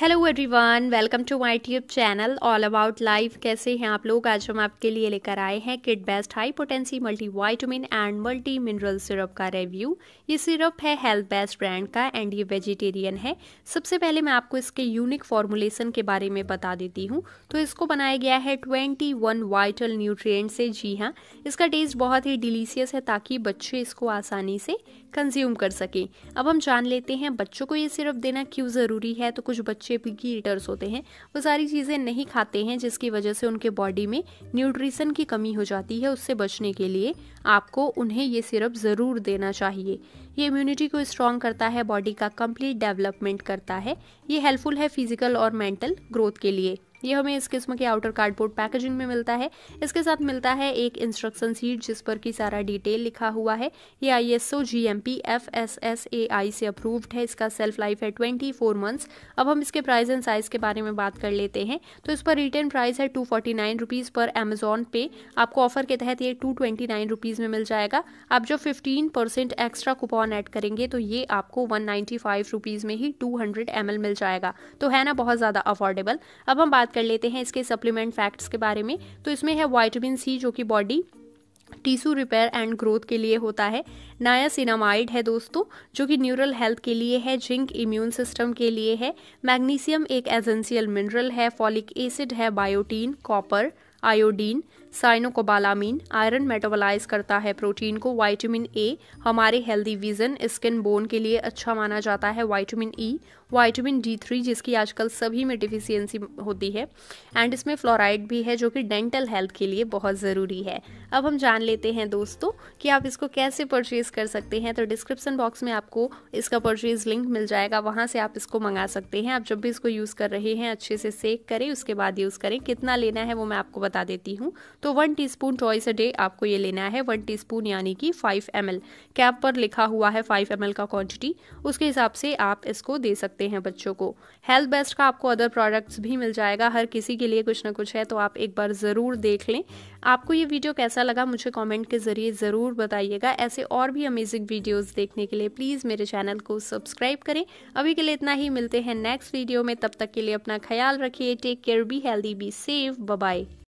hello everyone welcome to my tube channel all about life कैसे हैं आप लोग आज हम आपके लिए लेकर आए हैं kid best high potency multi vitamin and multi mineral syrup का रिव्यू ये सिरप है हेल्थ बेस्ट ब्रांड का एंड ये वेजिटेरियन है सबसे पहले मैं आपको इसके यूनिक फॉर्मुलेशन के बारे में बता देती हूँ तो इसको बनाया गया है ट्वेंटी वन वाइटल न्यूट्रियट से जी हाँ इसका टेस्ट बहुत ही डिलीशियस है ताकि बच्चे इसको आसानी से कंज्यूम कर सकें अब हम जान लेते हैं बच्चों को ये सिरप देना क्यों ज़रूरी है तो कुछ बच्चे शेप की ईटर्स होते हैं वो सारी चीज़ें नहीं खाते हैं जिसकी वजह से उनके बॉडी में न्यूट्रिशन की कमी हो जाती है उससे बचने के लिए आपको उन्हें ये सिरप ज़रूर देना चाहिए ये इम्यूनिटी को स्ट्रॉन्ग करता है बॉडी का कंप्लीट डेवलपमेंट करता है ये हेल्पफुल है फिजिकल और मेंटल ग्रोथ के लिए ये हमें इस किस्म के आउटर कार्डबोर्ड पैकेजिंग में मिलता है इसके साथ मिलता है एक इंस्ट्रक्शन सीट जिस पर की सारा डिटेल लिखा हुआ है ये I S O G M P F S S A I से अप्रूव्ड है इसका सेल्फ लाइफ है ट्वेंटी फोर मंथ्स अब हम इसके प्राइस एंड साइज़ के बारे में बात कर लेते हैं तो इस पर रिटर्न प्राइस है टू फोर्टी नाइन रुपीज़ पर अमेजोन पे आपको ऑफर के तहत ये टू ट्वेंटी नाइन रुपीज़ में मिल जाएगा आप जो fifteen percent extra coupon add करेंगे तो ये आपको वन नाइन्टी फाइव रुपीज़ में ही टू हंड्रेड एम एल मिल जाएगा तो है ना बहुत ज़्यादा अफोर्डेबल अब हम बात बात कर लेते हैं इसके सप्लीमेंट फैक्ट्स के बारे में तो इसमें है वाइटामिन सी जो कि body tissue repair and growth के लिए होता है नायासिनामाइड है दोस्तों जो कि न्यूरल हेल्थ के लिए है जिंक इम्यून सिस्टम के लिए है मैग्नीशियम एक एजेंशियल मिनरल है फॉलिक एसिड है biotin copper iodine cyanocobalamin iron metabolise करता है प्रोटीन को वाइटामिन ए हमारे हेल्दी विजन स्किन बोन के लिए अच्छा माना जाता है vitamin E e, vitamin D three जिसकी आजकल सभी में डिफिशियंसी होती है एंड इसमें फ्लोराइड भी है जो कि डेंटल हेल्थ के लिए बहुत ज़रूरी है अब हम जान लेते हैं दोस्तों कि आप इसको कैसे परचेज़ कर सकते हैं तो डिस्क्रिप्सन बॉक्स में आपको इसका परचेज लिंक मिल जाएगा वहाँ से आप इसको मंगा सकते हैं आप जब भी इसको यूज़ कर रहे हैं अच्छे से सेक करें उसके बाद यूज़ करें कितना लेना है वो मैं आपको बता देती हूँ तो one teaspoon twice a day आपको ये लेना है वन टीस्पून यानी कि फाइव एम कैप पर लिखा हुआ है फाइव एम का क्वांटिटी उसके हिसाब से आप इसको दे सकते हैं बच्चों को हेल्थ बेस्ट का आपको अदर प्रोडक्ट्स भी मिल जाएगा हर किसी के लिए कुछ ना कुछ है तो आप एक बार ज़रूर देख लें आपको ये वीडियो कैसा लगा मुझे कमेंट के ज़रिए ज़रूर बताइएगा ऐसे और भी अमेजिंग वीडियोस देखने के लिए प्लीज़ मेरे चैनल को सब्सक्राइब करें अभी के लिए इतना ही मिलते हैं नेक्स्ट वीडियो में तब तक के लिए अपना ख्याल रखिए take care be healthy be safe bye